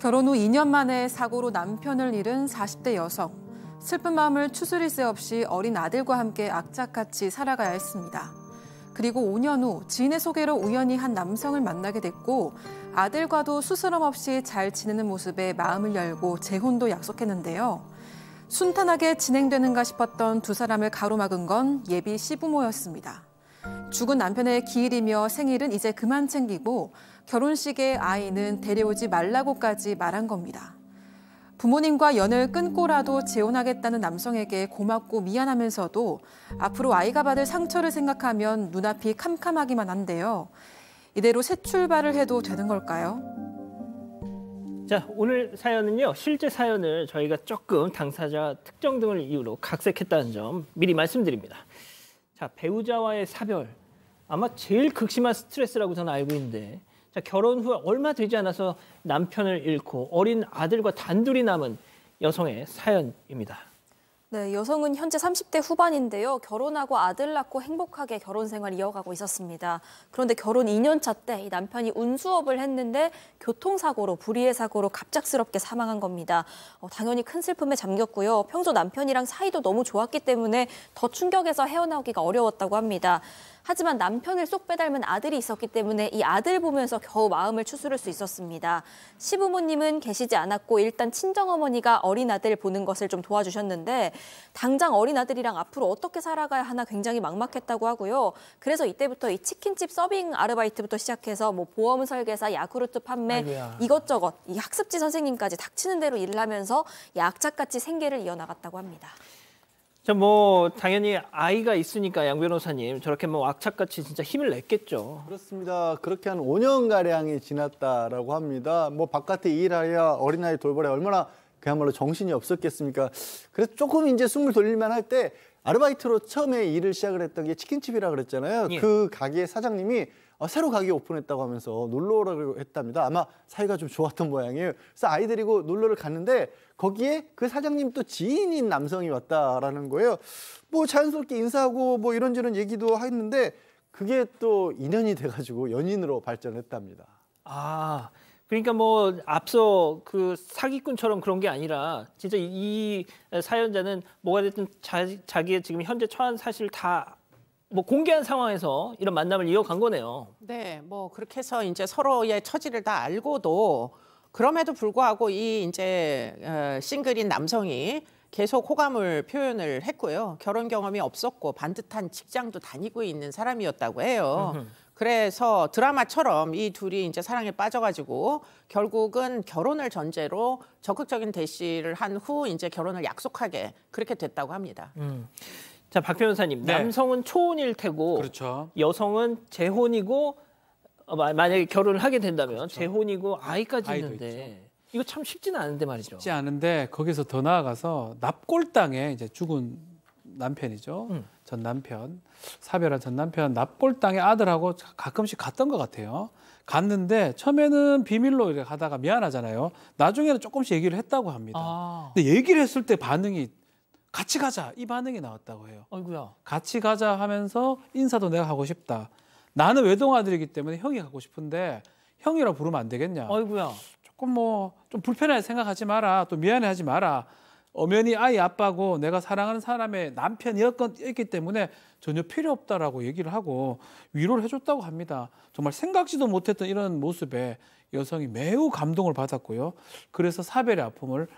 결혼 후 2년 만에 사고로 남편을 잃은 40대 여성. 슬픈 마음을 추스릴 새 없이 어린 아들과 함께 악착같이 살아가야 했습니다. 그리고 5년 후 지인의 소개로 우연히 한 남성을 만나게 됐고 아들과도 수스럼 없이 잘 지내는 모습에 마음을 열고 재혼도 약속했는데요. 순탄하게 진행되는가 싶었던 두 사람을 가로막은 건 예비 시부모였습니다. 죽은 남편의 기일이며 생일은 이제 그만 챙기고 결혼식에 아이는 데려오지 말라고까지 말한 겁니다. 부모님과 연을 끊고라도 재혼하겠다는 남성에게 고맙고 미안하면서도 앞으로 아이가 받을 상처를 생각하면 눈앞이 캄캄하기만 한데요. 이대로 새 출발을 해도 되는 걸까요? 자, 오늘 사연은요. 실제 사연을 저희가 조금 당사자 특정 등을 이유로 각색했다는 점 미리 말씀드립니다. 자, 배우자와의 사별. 아마 제일 극심한 스트레스라고 저는 알고 있는데. 자, 결혼 후 얼마 되지 않아서 남편을 잃고 어린 아들과 단둘이 남은 여성의 사연입니다. 네, 여성은 현재 30대 후반인데요. 결혼하고 아들 낳고 행복하게 결혼 생활 이어가고 있었습니다. 그런데 결혼 2년차 때 이 남편이 운수업을 했는데 교통사고로 불의의 사고로 갑작스럽게 사망한 겁니다. 어, 당연히 큰 슬픔에 잠겼고요. 평소 남편이랑 사이도 너무 좋았기 때문에 더 충격에서 헤어나오기가 어려웠다고 합니다. 하지만 남편을 쏙 빼닮은 아들이 있었기 때문에 이 아들 보면서 겨우 마음을 추스를 수 있었습니다. 시부모님은 계시지 않았고 일단 친정어머니가 어린 아들 보는 것을 좀 도와주셨는데 당장 어린아들이랑 앞으로 어떻게 살아가야 하나 굉장히 막막했다고 하고요. 그래서 이때부터 이 치킨집 서빙 아르바이트부터 시작해서 뭐 보험 설계사, 야구르트 판매 아이고야. 이것저것 이 학습지 선생님까지 닥치는 대로 일 하면서 약자같이 생계를 이어나갔다고 합니다. 자, 뭐 당연히 아이가 있으니까 양 변호사님 저렇게 뭐 악착같이 진짜 힘을 냈겠죠. 그렇습니다. 그렇게 한 5년 가량이 지났다라고 합니다. 뭐 바깥에 일하여 어린아이 돌보래 얼마나 그야말로 정신이 없었겠습니까? 그래서 조금 이제 숨을 돌릴만 할 때 아르바이트로 처음에 일을 시작을 했던 게 치킨집이라 그랬잖아요. 예. 그 가게 사장님이 어, 새로 가게 오픈했다고 하면서 놀러 오라고 했답니다. 아마 사이가 좀 좋았던 모양이에요. 그래서 아이 들이고 놀러를 갔는데 거기에 그 사장님 또 지인인 남성이 왔다라는 거예요. 뭐 자연스럽게 인사하고 뭐 이런저런 얘기도 했는데 그게 또 인연이 돼가지고 연인으로 발전했답니다. 아 그러니까 뭐 앞서 그 사기꾼처럼 그런 게 아니라 진짜 이 사연자는 뭐가 됐든 자, 자기의 지금 현재 처한 사실 다 뭐 공개한 상황에서 이런 만남을 이어간 거네요. 네, 뭐 그렇게 해서 이제 서로의 처지를 다 알고도 그럼에도 불구하고 이 이제 어, 싱글인 남성이 계속 호감을 표현을 했고요. 결혼 경험이 없었고 반듯한 직장도 다니고 있는 사람이었다고 해요. 그래서 드라마처럼 이 둘이 이제 사랑에 빠져가지고 결국은 결혼을 전제로 적극적인 대시를 한 후 이제 결혼을 약속하게 그렇게 됐다고 합니다. 음. 자, 박 변호사님. 네. 남성은 초혼일 테고 그렇죠. 여성은 재혼이고 어, 만약에 결혼을 하게 된다면 그렇죠. 재혼이고 아이까지 있는데 있죠. 이거 참 쉽지는 않은데 말이죠. 쉽지 않은데 거기서 더 나아가서 납골당에 이제 죽은 남편이죠. 음. 전 남편 사별한 전 남편 납골당의 아들하고 가끔씩 갔던 것 같아요. 갔는데 처음에는 비밀로 이렇게 가다가 미안하잖아요. 나중에는 조금씩 얘기를 했다고 합니다. 아. 근데 얘기를 했을 때 반응이 같이 가자 이 반응이 나왔다고 해요. 어이구야. 같이 가자 하면서 인사도 내가 하고 싶다. 나는 외동아들이기 때문에 형이 가고 싶은데 형이라 부르면 안 되겠냐. 어이구야. 조금 뭐 좀 불편하게 생각하지 마라. 또 미안해하지 마라. 엄연히 아이 아빠고 내가 사랑하는 사람의 남편이었기 때문에 전혀 필요 없다라고 얘기를 하고 위로를 해줬다고 합니다. 정말 생각지도 못했던 이런 모습에 여성이 매우 감동을 받았고요. 그래서 사별의 아픔을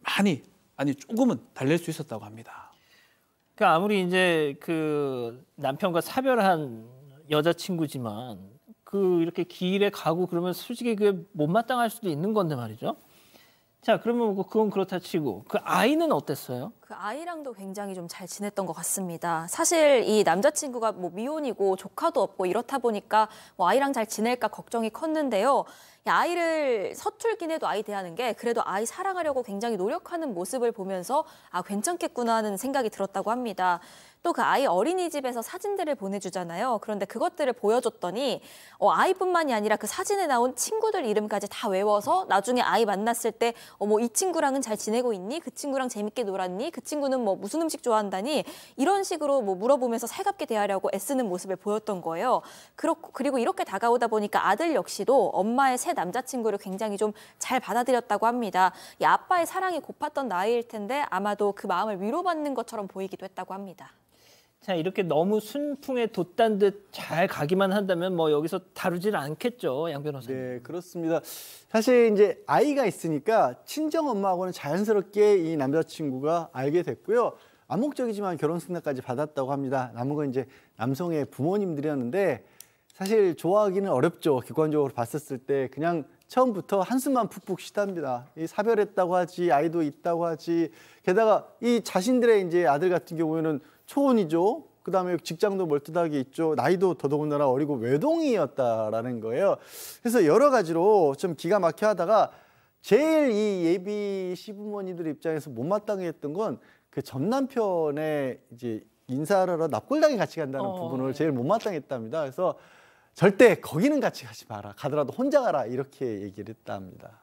많이 아니 조금은 달랠 수 있었다고 합니다. 그러니까 아무리 이제 그 남편과 사별한 여자친구지만 그 이렇게 길에 가고 그러면 솔직히 그게 못마땅할 수도 있는 건데 말이죠. 자, 그러면 뭐 그건 그렇다 치고 그 아이는 어땠어요? 그 아이랑도 굉장히 좀 잘 지냈던 것 같습니다. 사실 이 남자친구가 뭐 미혼이고 조카도 없고 이렇다 보니까 뭐 아이랑 잘 지낼까 걱정이 컸는데요. 아이를 서툴긴 해도 아이 대하는 게 그래도 아이 사랑하려고 굉장히 노력하는 모습을 보면서 아 괜찮겠구나 하는 생각이 들었다고 합니다. 또 그 아이 어린이집에서 사진들을 보내주잖아요. 그런데 그것들을 보여줬더니 어, 아이뿐만이 아니라 그 사진에 나온 친구들 이름까지 다 외워서 나중에 아이 만났을 때 어, 뭐이 친구랑은 잘 지내고 있니? 그 친구랑 재밌게 놀았니? 그 친구는 뭐 무슨 음식 좋아한다니 이런 식으로 뭐 물어보면서 살갑게 대하려고 애쓰는 모습을 보였던 거예요. 그렇고 그리고 이렇게 다가오다 보니까 아들 역시도 엄마의 새 남자친구를 굉장히 좀 잘 받아들였다고 합니다. 이 아빠의 사랑이 고팠던 나이일 텐데 아마도 그 마음을 위로받는 것처럼 보이기도 했다고 합니다. 자 이렇게 너무 순풍에 돛단 듯 잘 가기만 한다면 뭐 여기서 다루질 않겠죠 양 변호사님. 네 그렇습니다. 사실 이제 아이가 있으니까 친정 엄마하고는 자연스럽게 이 남자친구가 알게 됐고요. 암묵적이지만 결혼 승낙까지 받았다고 합니다. 남은 건 이제 남성의 부모님들이었는데 사실 좋아하기는 어렵죠. 기관적으로 봤었을 때 그냥 처음부터 한숨만 푹푹 쉬답니다. 이 사별했다고 하지 아이도 있다고 하지 게다가 이 자신들의 이제 아들 같은 경우에는 초혼이죠. 그다음에 직장도 멀뜨하게 있죠. 나이도 더더군다나 어리고 외동이었다라는 거예요. 그래서 여러 가지로 좀 기가 막혀 하다가 제일 이 예비 시부모님들 입장에서 못마땅했던 건 그 전 남편의 이제 인사하러 납골당에 같이 간다는 어... 부분을 제일 못마땅했답니다. 그래서 절대 거기는 같이 가지 마라. 가더라도 혼자 가라. 이렇게 얘기를 했답니다.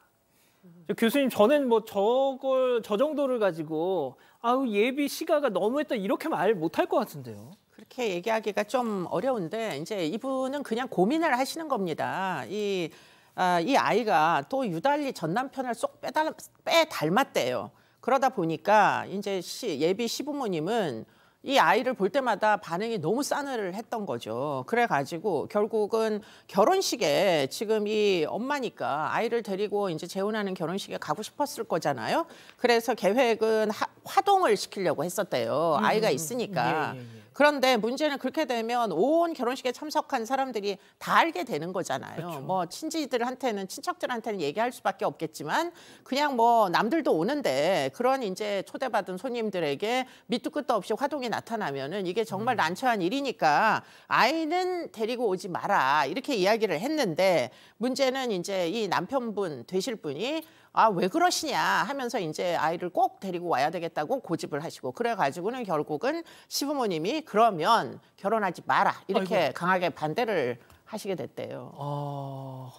교수님 저는 뭐 저걸 저 정도를 가지고 아우 예비 시가가 너무했다 이렇게 말 못할 것 같은데요. 그렇게 얘기하기가 좀 어려운데 이제 이분은 그냥 고민을 하시는 겁니다. 이, 아, 이 아이가 또 유달리 전 남편을 쏙 빼닮, 빼 닮았대요. 그러다 보니까 이제 시, 예비 시부모님은 이 아이를 볼 때마다 반응이 너무 싸늘을 했던 거죠. 그래가지고 결국은 결혼식에 지금 이 엄마니까 아이를 데리고 이제 재혼하는 결혼식에 가고 싶었을 거잖아요. 그래서 계획은 화동을 시키려고 했었대요. 아이가 음, 음. 있으니까. 예, 예, 예. 그런데 문제는 그렇게 되면 온 결혼식에 참석한 사람들이 다 알게 되는 거잖아요. 그렇죠. 뭐 친지들한테는 친척들한테는 얘기할 수밖에 없겠지만 그냥 뭐 남들도 오는데 그런 이제 초대받은 손님들에게 밑도 끝도 없이 화동이 나타나면은 이게 정말 음. 난처한 일이니까 아이는 데리고 오지 마라 이렇게 이야기를 했는데 문제는 이제 이 남편분 되실 분이 아, 왜 그러시냐 하면서 이제 아이를 꼭 데리고 와야 되겠다고 고집을 하시고 그래가지고는 결국은 시부모님이 그러면 결혼하지 마라 이렇게 아이고. 강하게 반대를 하시게 됐대요. 어...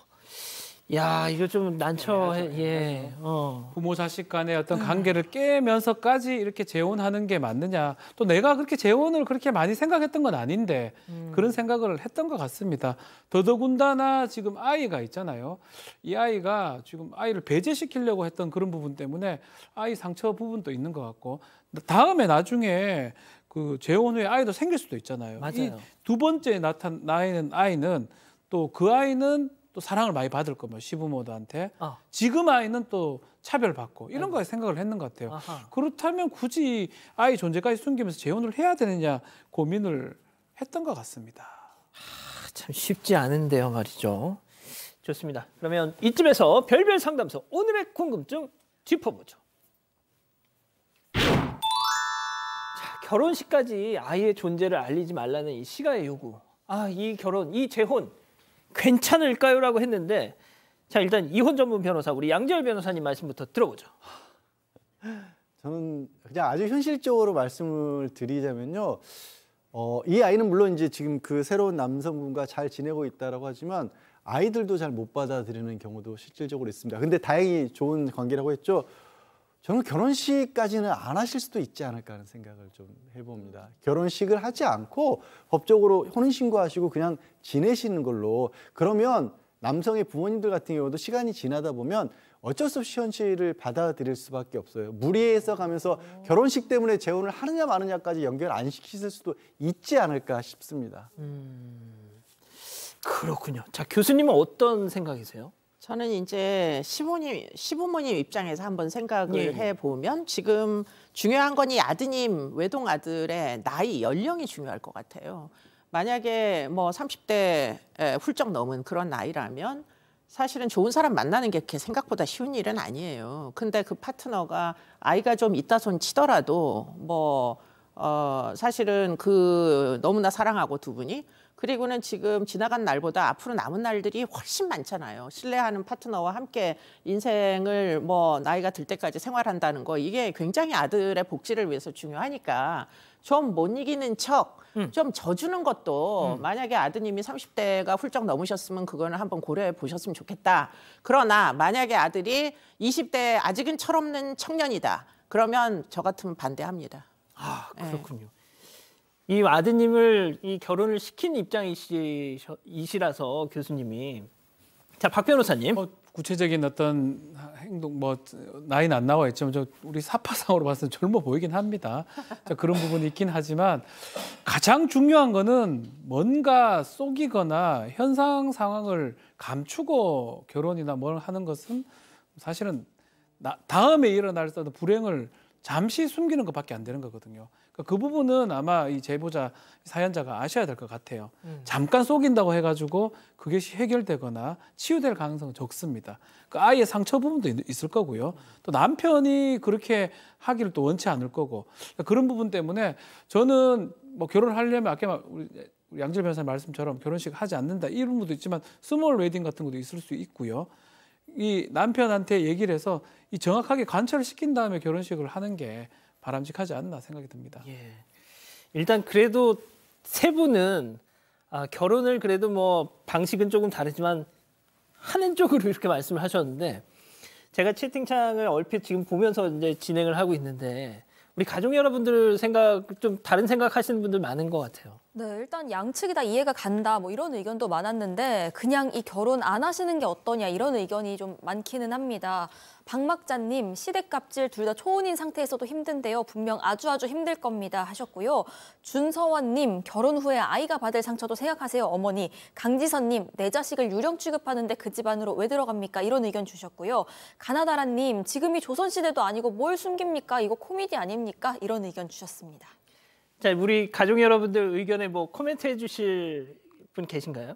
야 이거 좀 난처해 네, 예 어. 부모 자식 간의 어떤 음. 관계를 깨면서까지 이렇게 재혼하는 게 맞느냐 또 내가 그렇게 재혼을 그렇게 많이 생각했던 건 아닌데 음. 그런 생각을 했던 것 같습니다 더더군다나 지금 아이가 있잖아요 이 아이가 지금 아이를 배제시키려고 했던 그런 부분 때문에 아이 상처 부분도 있는 것 같고 다음에 나중에 그 재혼 후에 아이도 생길 수도 있잖아요 맞아요. 이두 번째 나타나는 아이는 또 그 아이는 또 사랑을 많이 받을 거면 시부모들한테 아. 어. 지금 아이는 또 차별받고 이런 거에 생각을 했는 것 같아요. 아하. 그렇다면 굳이 아이 존재까지 숨기면서 재혼을 해야 되느냐 고민을 했던 것 같습니다. 아, 참 쉽지 않은데요, 말이죠. 좋습니다. 그러면 이쯤에서 별별 상담소 오늘의 궁금증 짚어보죠. 자, 결혼식까지 아이의 존재를 알리지 말라는 이 시가의 요구. 아, 이 결혼, 이 재혼 괜찮을까요? 라고 했는데 자 일단 이혼 전문 변호사 우리 양재열 변호사님 말씀부터 들어보죠. 저는 그냥 아주 현실적으로 말씀을 드리자면요. 어, 이 아이는 물론 이제 지금 그 새로운 남성분과 잘 지내고 있다라고 하지만 아이들도 잘 못 받아들이는 경우도 실질적으로 있습니다. 근데 다행히 좋은 관계라고 했죠. 저는 결혼식까지는 안 하실 수도 있지 않을까 하는 생각을 좀 해봅니다. 결혼식을 하지 않고 법적으로 혼인신고하시고 그냥 지내시는 걸로 그러면 남성의 부모님들 같은 경우도 시간이 지나다 보면 어쩔 수 없이 현실을 받아들일 수밖에 없어요. 무리해서 가면서 결혼식 때문에 재혼을 하느냐 마느냐까지 연결 안 시키실 수도 있지 않을까 싶습니다. 음, 그렇군요. 자 교수님은 어떤 생각이세요? 저는 이제 시부모님, 시부모님 입장에서 한번 생각을 예. 해보면 지금 중요한 건 이 아드님, 외동 아들의 나이, 연령이 중요할 것 같아요. 만약에 뭐 30대 훌쩍 넘은 그런 나이라면 사실은 좋은 사람 만나는 게 이렇게 생각보다 쉬운 일은 아니에요. 근데 그 파트너가 아이가 좀 있다 손 치더라도 뭐, 어, 사실은 그 너무나 사랑하고 두 분이 그리고는 지금 지나간 날보다 앞으로 남은 날들이 훨씬 많잖아요. 신뢰하는 파트너와 함께 인생을 뭐 나이가 들 때까지 생활한다는 거 이게 굉장히 아들의 복지를 위해서 중요하니까 좀 못 이기는 척, 음. 좀 져주는 것도 음. 만약에 아드님이 30대가 훌쩍 넘으셨으면 그거는 한번 고려해 보셨으면 좋겠다. 그러나 만약에 아들이 20대 아직은 철없는 청년이다. 그러면 저 같으면 반대합니다. 아, 예. 그렇군요. 네. 이 아드님을 이 결혼을 시킨 입장이시라서 교수님이 자 박 변호사님 뭐 구체적인 어떤 행동 뭐 나이는 안 나와 있지만 저 우리 사파상으로 봐서는 젊어 보이긴 합니다. 자, 그런 부분이 있긴 하지만 가장 중요한 거는 뭔가 속이거나 현상 상황을 감추고 결혼이나 뭘 하는 것은 사실은 나, 다음에 일어날 때도 불행을 잠시 숨기는 것밖에 안 되는 거거든요. 그러니까 그 부분은 아마 이 제보자 사연자가 아셔야 될 것 같아요. 음. 잠깐 속인다고 해가지고 그게 해결되거나 치유될 가능성은 적습니다. 그아예 상처 부분도 있을 거고요. 또 남편이 그렇게 하기를 또 원치 않을 거고 그러니까 그런 부분 때문에 저는 뭐 결혼하려면 을 아까 우리 양질 변호사 말씀처럼 결혼식 하지 않는다 이런 분도 있지만 스몰 웨딩 같은 것도 있을 수 있고요. 이 남편한테 얘기를 해서 이 정확하게 관찰을 시킨 다음에 결혼식을 하는 게 바람직하지 않나 생각이 듭니다. 예. 일단 그래도 세 분은 아, 결혼을 그래도 뭐 방식은 조금 다르지만 하는 쪽으로 이렇게 말씀을 하셨는데 제가 채팅창을 얼핏 지금 보면서 이제 진행을 하고 있는데 우리 가족 여러분들 생각 좀 다른 생각 하시는 분들 많은 것 같아요. 네, 일단 양측이 다 이해가 간다 뭐 이런 의견도 많았는데 그냥 이 결혼 안 하시는 게 어떠냐 이런 의견이 좀 많기는 합니다. 박막자님 시댁갑질 둘 다 초혼인 상태에서도 힘든데요. 분명 아주 아주 힘들 겁니다 하셨고요. 준서원님 결혼 후에 아이가 받을 상처도 생각하세요 어머니. 강지선님 내 자식을 유령 취급하는데 그 집안으로 왜 들어갑니까 이런 의견 주셨고요. 가나다라님 지금이 조선시대도 아니고 뭘 숨깁니까 이거 코미디 아닙니까 이런 의견 주셨습니다. 자, 우리 가족 여러분들 의견에 뭐 코멘트 해주실 분 계신가요?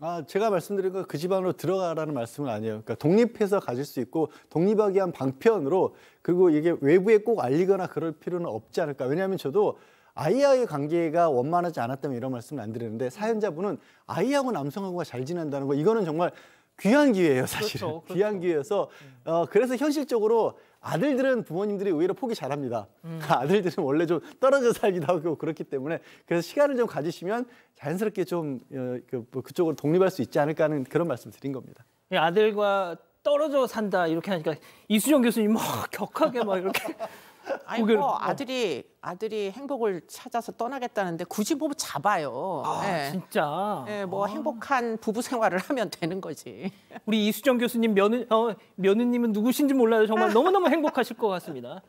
아, 제가 말씀드린 건 그 집안으로 들어가라는 말씀은 아니에요. 그러니까 독립해서 가질 수 있고 독립하기 위한 방편으로 그리고 이게 외부에 꼭 알리거나 그럴 필요는 없지 않을까. 왜냐하면 저도 아이와의 관계가 원만하지 않았다면 이런 말씀을 안 드리는데 사연자분은 아이하고 남성하고가 잘 지낸다는 거 이거는 정말 귀한 기회예요, 그렇죠, 사실은. 그렇죠, 그렇죠. 귀한 기회여서 음. 어, 그래서 현실적으로 아들들은 부모님들이 의외로 포기 잘합니다. 음. 아들들은 원래 좀 떨어져 살기도 하고 그렇기 때문에 그래서 시간을 좀 가지시면 자연스럽게 좀 어, 그, 뭐 그쪽으로 독립할 수 있지 않을까 하는 그런 말씀 드린 겁니다. 예, 아들과 떨어져 산다 이렇게 하니까 이수정 교수님 막 격하게 막 이렇게 아니 뭐 어. 아들이 아들이 행복을 찾아서 떠나겠다는데 굳이 뭐 잡아요. 아 네. 진짜. 예뭐 아. 행복한 부부 생활을 하면 되는 거지. 우리 이수정 교수님 며느 어, 며느님은 누구신지 몰라요 정말 너무너무 행복하실 것 같습니다.